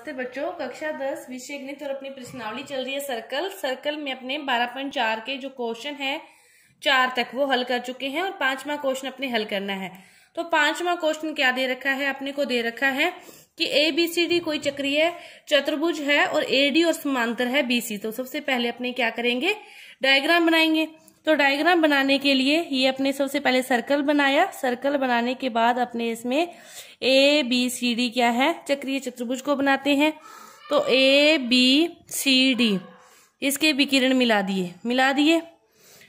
नमस्ते बच्चों कक्षा दस विषय गणित और अपनी प्रश्नावली चल रही है सर्कल सर्कल में अपने बारह पॉइंट चार के जो क्वेश्चन है चार तक वो हल कर चुके हैं और पांचवा क्वेश्चन अपने हल करना है तो पांचवा क्वेश्चन क्या दे रखा है अपने को दे रखा है कि ए बी सी डी कोई चक्रीय चतुर्भुज है और ए डी और समांतर है बी सी तो सबसे पहले अपने क्या करेंगे डायग्राम बनाएंगे तो डायग्राम बनाने के लिए ये अपने सबसे पहले सर्कल बनाया सर्कल बनाने के बाद अपने इसमें ए बी सी डी क्या है चक्रीय चतुर्भुज को बनाते हैं तो ए बी सी डी इसके विकिरण मिला दिए मिला दिए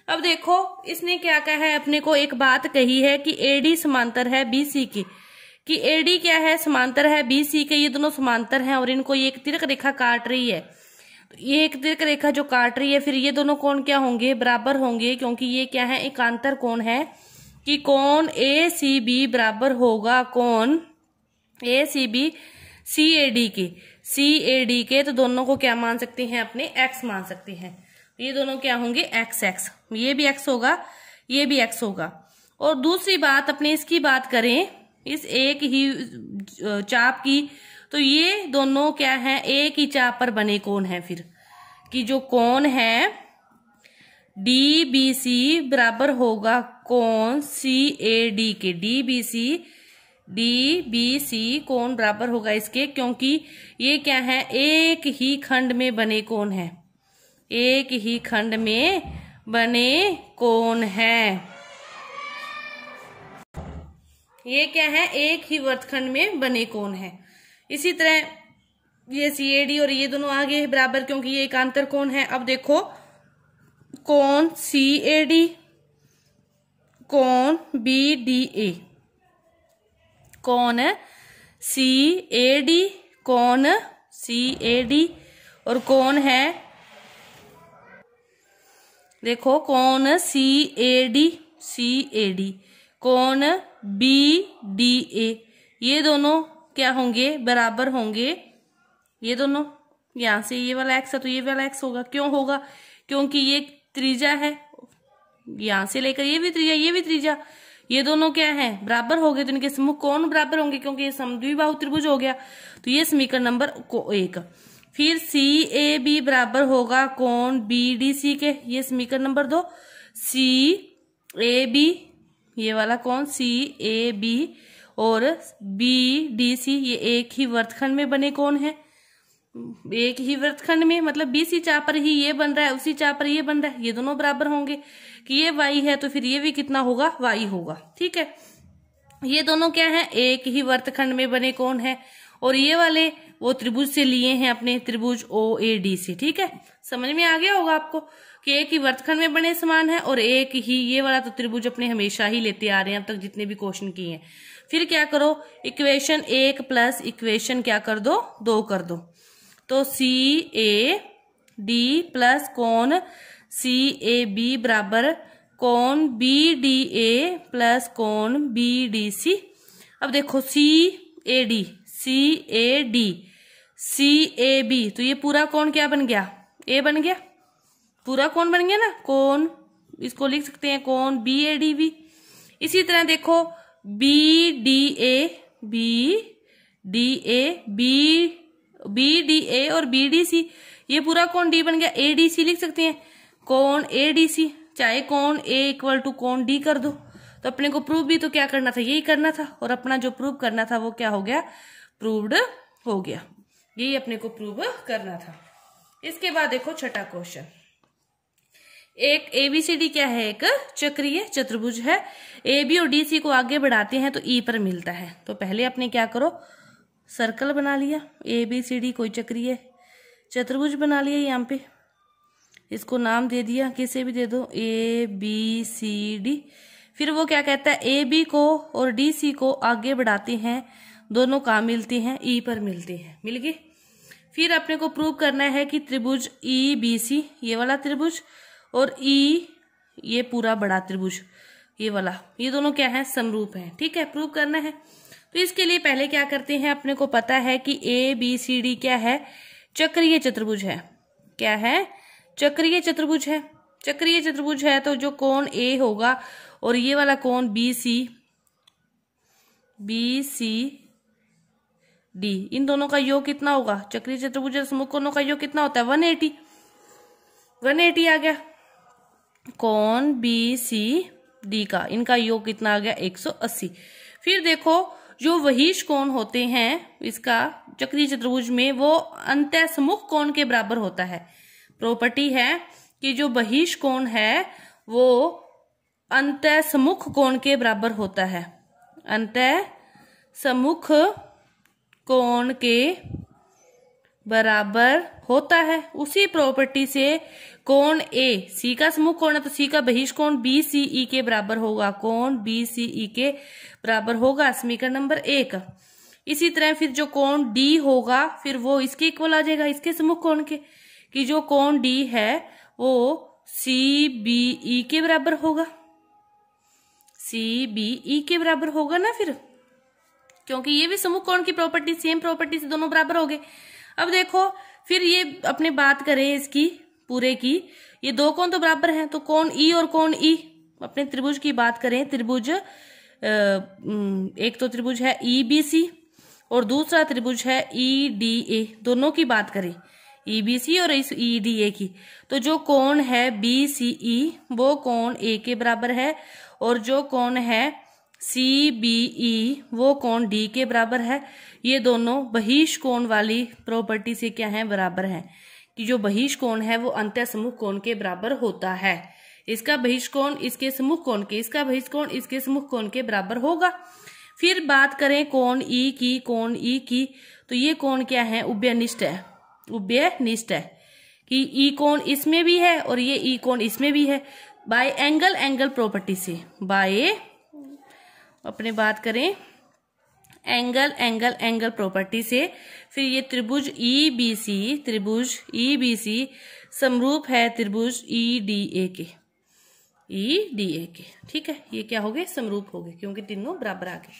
अब देखो इसने क्या कहा है अपने को एक बात कही है कि ए डी समांतर है बी सी की कि ए डी क्या है समांतर है बी सी के ये दोनों समांतर हैं और इनको ये एक तिरक रेखा काट रही है ये एक दीर्घ रेखा जो काट रही है फिर ये दोनों कोण क्या होंगे बराबर होंगे क्योंकि ये क्या है एकांतर कोण है कि कौन ए सी बी बराबर होगा कौन ए सी बी सी ए डी के सी ए डी के तो दोनों को क्या मान सकते हैं अपने एक्स मान सकते हैं ये दोनों क्या होंगे एक्स एक्स ये भी एक्स होगा ये भी एक्स होगा और दूसरी बात अपने इसकी बात करें इस एक ही चाप की तो ये दोनों क्या है एक ही चाप पर बने कौन है फिर कि जो कौन है डी बी सी बराबर होगा कौन सी ए डी के D B C D B C कौन बराबर होगा इसके क्योंकि ये क्या है एक ही खंड में बने कौन है एक ही खंड में बने कौन है ये क्या है एक ही वर्तखंड में बने कौन है इसी तरह ये सी और ये दोनों आगे है बराबर क्योंकि ये एक आंतर है अब देखो कौन सी ए डी कौन बी डी ए कौन सी ए डी कौन सी ए डी और कौन है देखो कौन C A D C A D कौन बी डी ए ये दोनों क्या होंगे बराबर होंगे ये दोनों यहां से ये वाला एक्स है तो ये वाला एक्स होगा क्यों होगा क्योंकि ये त्रिज्या है यहां से लेकर ये भी त्रिज्या ये भी त्रिज्या ये दोनों क्या है बराबर हो गए तो इनके समूह कौन बराबर होंगे क्योंकि ये समद्विबाहु त्रिभुज हो गया तो ये समीकरण नंबर एक फिर सी ए बी बराबर होगा कौन बी डी सी के ये समीकरण नंबर दो सी ए बी ये वाला कौन सी ए बी और बी डी सी ये एक ही वर्तखंड में बने कौन है एक ही वर्तखंड में मतलब बीसी चा पर ही ये बन रहा है उसी चा पर ये बन रहा है ये दोनों बराबर होंगे कि ये वाई है तो फिर ये भी कितना होगा वाई होगा ठीक है ये दोनों क्या है एक ही वर्तखंड में बने कौन है और ये वाले वो त्रिभुज से लिए हैं अपने त्रिभुज ओ ए डी से ठीक है समझ में आ गया होगा आपको कि एक ही वर्तखंड में बने समान है और एक ही ये वाला तो त्रिभुज अपने हमेशा ही लेते आ रहे हैं अब तक जितने भी क्वेश्चन किए हैं फिर क्या करो इक्वेशन एक प्लस इक्वेशन क्या कर दो दो कर दो तो सी ए डी प्लस कौन सी ए बी बराबर कौन बी डी ए प्लस कौन बी डी सी अब देखो C A D C A D C A B तो ये पूरा कौन क्या बन गया ए बन गया पूरा कौन बन गया ना कौन इसको लिख सकते हैं कौन बी ए डी बी इसी तरह देखो B D A B D A B B D A और बी डी सी ये पूरा कौन डी बन गया ए डी सी लिख सकते हैं कौन ए डी सी चाहे कौन ए इक्वल टू कौन डी कर दो तो अपने को प्रूव भी तो क्या करना था यही करना था और अपना जो प्रूव करना था वो क्या हो गया प्रूव्ड हो गया यही अपने को प्रूव करना था इसके बाद देखो छठा क्वेश्चन एक एबीसीडी क्या है एक चक्रीय चतुर्भुज है ए बी और डी सी को आगे बढ़ाते हैं तो ई e पर मिलता है तो पहले आपने क्या करो सर्कल बना लिया ए बी सी डी कोई चक्रीय चतुर्भुज बना लिया यहाँ पे इसको नाम दे दिया किसे भी दे दो ए बी सी डी फिर वो क्या कहता है ए बी को और डी सी को आगे बढ़ाते हैं दोनों कहाँ मिलती हैं ई e पर मिलती हैं मिल गई फिर अपने को प्रूव करना है कि त्रिभुज ई बी सी ये वाला त्रिभुज और ई ये पूरा बड़ा त्रिभुज ये वाला ये दोनों क्या है समरूप है ठीक है प्रूव करना है तो इसके लिए पहले क्या करते हैं अपने को पता है कि ए बी सी डी क्या है चक्रीय चतुर्भुज है क्या है चक्रीय चतुर्भुज है चक्रीय चतुर्भुज है तो जो कोण ए होगा और ये वाला कोण B C B C D इन दोनों का योग कितना होगा चक्रीय चतुर्भुज और कोणों का योग कितना होता है वन एटी वन एटी आ गया कौन बी सी डी का इनका योग कितना आ गया 180 फिर देखो जो वहीश कोण होते हैं इसका चक्रीय चतुर्भुज में वो अंत समुख कौन के बराबर होता है प्रॉपर्टी है कि जो बहिष कौन है वो अंत समुख कोण के बराबर होता है अंत समुख कोण के बराबर होता है उसी प्रॉपर्टी से कोण ए सी का समूह कोण है तो सी का बहिष्कोण बी सी ई के बराबर होगा कोण बी सी ई के बराबर होगा समीकरण नंबर एक इसी तरह फिर जो कोण डी होगा फिर वो इसके इक्वल आ जाएगा इसके समूह कोण के कि जो कोण डी है वो सी बी ई के बराबर होगा सी बी ई के बराबर होगा ना फिर क्योंकि ये भी समूह कोण की प्रॉपर्टी सेम प्रॉपर्टी से दोनों बराबर हो गए अब देखो फिर ये अपने बात करें इसकी पूरे की ये दो कोण तो बराबर हैं तो कोण ई और कोण ई अपने त्रिभुज की बात करें त्रिभुज एक तो त्रिभुज है ई बी सी और दूसरा त्रिभुज है ई डी ए दोनों की बात करें ई बी सी और इस ई डी ए की तो जो कोण है बी सी ई वो कोण ए के बराबर है और जो कोण है सी बी ई वो कोण डी के बराबर है ये दोनों बहिष्कोण वाली प्रॉपर्टी से क्या है बराबर है कि जो बहिष्कोण है वो अंत समूह कोण के बराबर होता है इसका बहिष्कोण इसके समूह कोण के इसका बहिष्कोण इसके समूह कोण के बराबर होगा फिर बात करें कोण ई की कोण ई की तो ये कोण क्या है उभ्यनिष्ठ है उभ्यनिष्ठ है कि ई कोण इसमें भी है और ये ई कोण इसमें भी है बाय एंगल एंगल प्रॉपर्टी से बाय अपने बात करें एंगल एंगल एंगल प्रॉपर्टी से फिर ये त्रिभुज ई बी सी त्रिभुज ई बी सी समरूप है त्रिभुज ई डी ए के ई डी ए के ठीक है ये क्या हो गए समरूप हो गए क्योंकि तीनों बराबर आ गए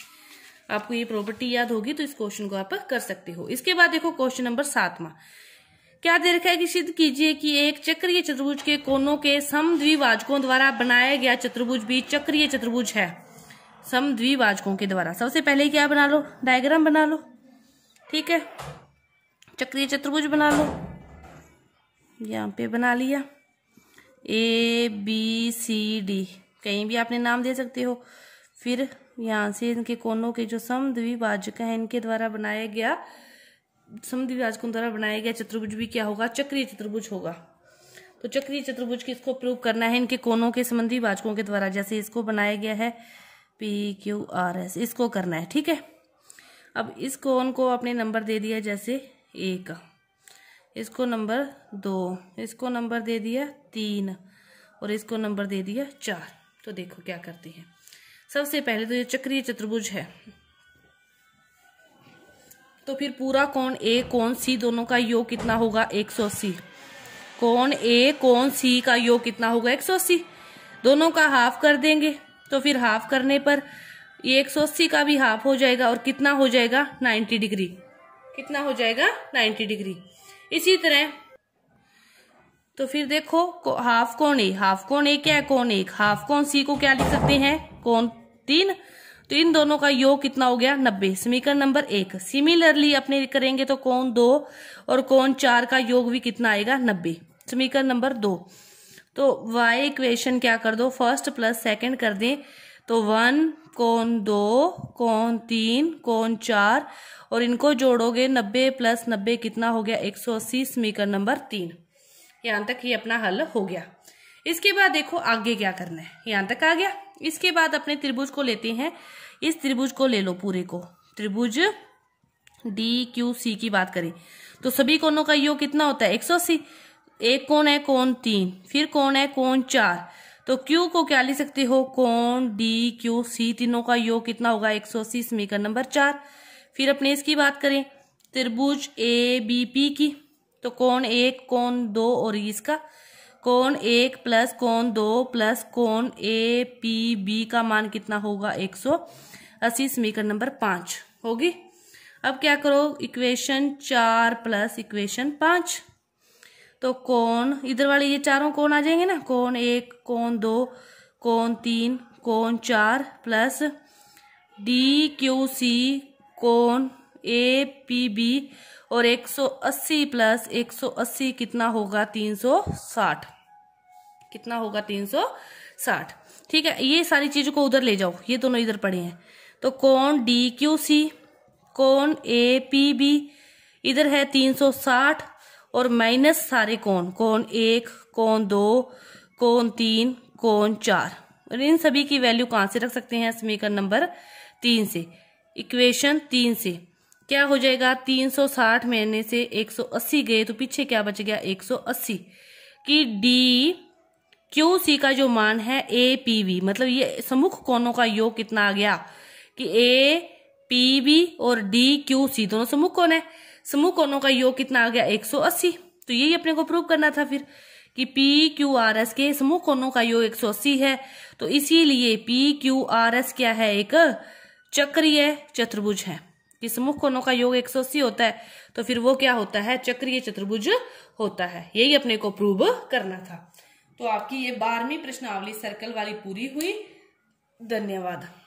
आपको ये प्रॉपर्टी याद होगी तो इस क्वेश्चन को आप कर सकते हो इसके बाद देखो क्वेश्चन नंबर सातवा क्या दे रखा है कि सिद्ध कीजिए कि एक चक्रीय चतुर्भुज के कोनों के द्विभाजकों द्वारा बनाया गया चतुर्भुज भी चक्रीय चतुर्भुज है सम द्विवाचकों के द्वारा सबसे पहले क्या बना लो डायग्राम बना लो ठीक है चक्रीय चतुर्भुज बना लो यहाँ पे बना लिया ए बी सी डी कहीं भी आपने नाम दे सकते हो फिर यहाँ से इनके कोनों के जो द्विवाचक हैं इनके द्वारा बनाया गया द्विवाचकों द्वारा बनाया गया चतुर्भुज भी क्या होगा चक्रीय चतुर्भुज होगा तो चक्रीय चतुर्भुज किसको प्रूव करना है इनके कोनों के संबंधी वाचकों के द्वारा जैसे इसको बनाया गया है पी क्यू आर एस इसको करना है ठीक है अब इस कोन को आपने नंबर दे दिया जैसे एक इसको नंबर दो इसको नंबर दे दिया तीन और इसको नंबर दे दिया चार तो देखो क्या करते हैं सबसे पहले तो ये चक्रीय चतुर्भुज है तो फिर पूरा कोण ए कोण सी दोनों का योग कितना होगा 180 कोण ए कोण सी का योग कितना होगा 180 दोनों का हाफ कर देंगे तो फिर हाफ करने पर ये एक सौ अस्सी का भी हाफ हो जाएगा और कितना हो जाएगा नाइन्टी डिग्री कितना हो जाएगा नाइन्टी डिग्री इसी तरह तो फिर देखो हाफ कौन एक हाफ कौन एक क्या है कौन एक हाफ कौन सी को क्या लिख सकते हैं कौन तीन तो इन दोनों का योग कितना हो गया नब्बे समीकरण नंबर एक सिमिलरली अपने करेंगे तो कौन दो और कौन चार का योग भी कितना आएगा नब्बे समीकरण नंबर दो तो वाई इक्वेशन क्या कर दो फर्स्ट प्लस सेकंड कर दें तो वन कौन दो कौन तीन कौन चार और इनको जोड़ोगे नब्बे प्लस नब्बे कितना हो गया एक सौ अस्सी समीकरण नंबर तीन यहाँ तक ये अपना हल हो गया इसके बाद देखो आगे क्या करना है यहाँ तक आ गया इसके बाद अपने त्रिभुज को लेते हैं इस त्रिभुज को ले लो पूरे को त्रिभुज डी क्यू सी की बात करें तो सभी कोनों का योग कितना होता है एक सौ अस्सी एक कौन है कौन तीन फिर कौन है कौन चार तो क्यू को क्या लिख सकते हो कौन डी क्यू सी तीनों का योग कितना होगा एक सौ अस्सी समीकरण नंबर चार फिर अपने इसकी बात करें त्रिभुज ए बी पी की तो कौन एक कौन दो और इसका कौन एक प्लस कौन दो प्लस कौन ए पी बी का मान कितना होगा एक सौ अस्सी समीकरण नंबर पाँच होगी अब क्या करो इक्वेशन चार प्लस इक्वेशन पाँच तो कौन इधर वाले ये चारों कौन आ जाएंगे ना कौन एक कौन दो कौन तीन कौन चार प्लस डी क्यू सी कौन ए पी बी और 180 प्लस 180 कितना होगा 360 कितना होगा 360 ठीक है ये सारी चीज़ों को उधर ले जाओ ये दोनों इधर पड़े हैं तो कौन डी क्यू सी कौन ए पी बी इधर है 360 और माइनस सारे कोण कोण एक कोण दो कोण तीन कोण चार और इन सभी की वैल्यू कहाँ से रख सकते हैं समीकरण नंबर तीन से इक्वेशन तीन से क्या हो जाएगा 360 साठ महीने से 180 गए तो पीछे क्या बच गया 180 कि डी क्यू सी का जो मान है ए पी वी मतलब ये समुख कोणों का योग कितना आ गया कि ए पी वी और डी क्यू सी दोनों समुख कौन है समूह कोणों का योग कितना आ गया 180 तो यही अपने को प्रूव करना था फिर कि पी क्यू आर एस के समूह कोणों का योग 180 है तो इसीलिए पी क्यू आर एस क्या है एक चक्रीय चतुर्भुज है कि समूह कोणों का योग 180 होता है तो फिर वो क्या होता है चक्रीय चतुर्भुज होता है यही अपने को प्रूव करना था तो आपकी ये बारहवीं प्रश्नावली सर्कल वाली पूरी हुई धन्यवाद